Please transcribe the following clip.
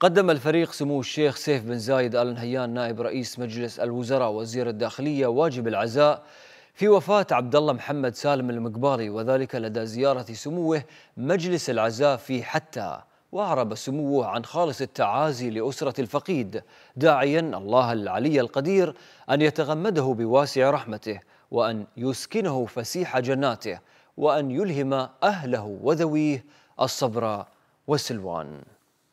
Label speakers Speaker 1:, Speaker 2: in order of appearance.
Speaker 1: قدم الفريق سمو الشيخ سيف بن زايد آل نهيان نائب رئيس مجلس الوزراء وزير الداخلية واجب العزاء في وفاة عبد الله محمد سالم المقبالي وذلك لدى زيارة سموه مجلس العزاء في حتى وأعرب سموه عن خالص التعازي لأسرة الفقيد داعيا الله العلي القدير أن يتغمده بواسع رحمته وأن يسكنه فسيح جناته وأن يلهم أهله وذويه الصبر والسلوان